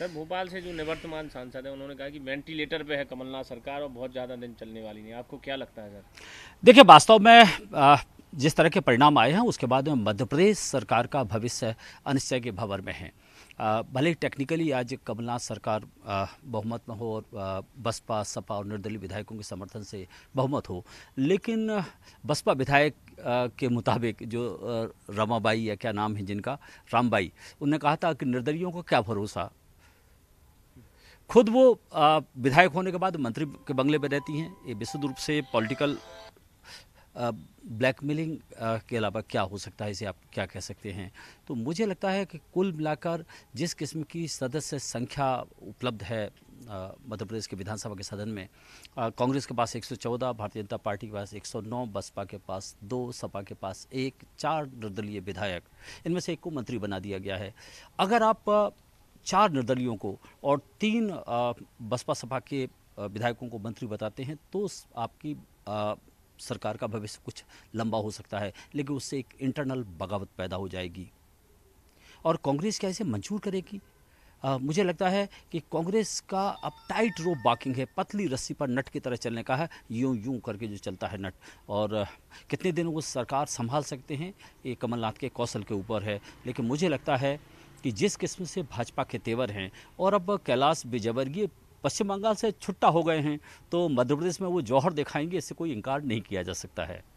sir Bhopal से जो निवर्तमान सांसद हैं उन्होंने कहा कि वेंटिलेटर पे है कमलनाथ सरकार और बहुत ज़्यादा दिन चलने वाली नहीं आपको क्या लगता है सर देखिए वास्तव में आ, जिस तरह के परिणाम आए हैं उसके बाद में मध्य प्रदेश सरकार का भविष्य अनिश्चय के भंवर में है भले टेक्निकली आज कमलनाथ सरकार बहुमत में हो और बसपा सपा और निर्दलीय विधायकों के समर्थन से बहुमत हो लेकिन बसपा विधायक के मुताबिक जो रमाबाई या क्या नाम है जिनका रामबाई उनने कहा था कि निर्दलियों को क्या भरोसा खुद वो विधायक होने के बाद मंत्री के बंगले में रहती हैं ये विशुद्ध रूप से पॉलिटिकल ब्लैकमेलिंग के अलावा क्या हो सकता है इसे आप क्या कह सकते हैं तो मुझे लगता है कि कुल मिलाकर जिस किस्म की सदस्य संख्या उपलब्ध है मध्य प्रदेश के विधानसभा के सदन में कांग्रेस के पास 114 भारतीय जनता पार्टी के पास 109 बसपा के पास दो सपा के पास एक चार निर्दलीय विधायक इनमें से एक को मंत्री बना दिया गया है अगर आप चार निर्दलियों को और तीन बसपा सपा के विधायकों को मंत्री बताते हैं तो आपकी आ, सरकार का भविष्य कुछ लंबा हो सकता है लेकिन उससे एक इंटरनल बगावत पैदा हो जाएगी और कांग्रेस क्या इसे मंजूर करेगी आ, मुझे लगता है कि कांग्रेस का अब टाइट रोप बाकिंग है पतली रस्सी पर नट की तरह चलने का है यूं यूं करके जो चलता है नट और कितने दिन वो सरकार संभाल सकते हैं ये कमलनाथ के कौशल के ऊपर है लेकिन मुझे लगता है कि जिस किस्म से भाजपा के तेवर हैं और अब कैलाश विजयवर्गीय पश्चिम बंगाल से छुट्टा हो गए हैं तो मध्य प्रदेश में वो जौहर दिखाएंगे इससे कोई इनकार नहीं किया जा सकता है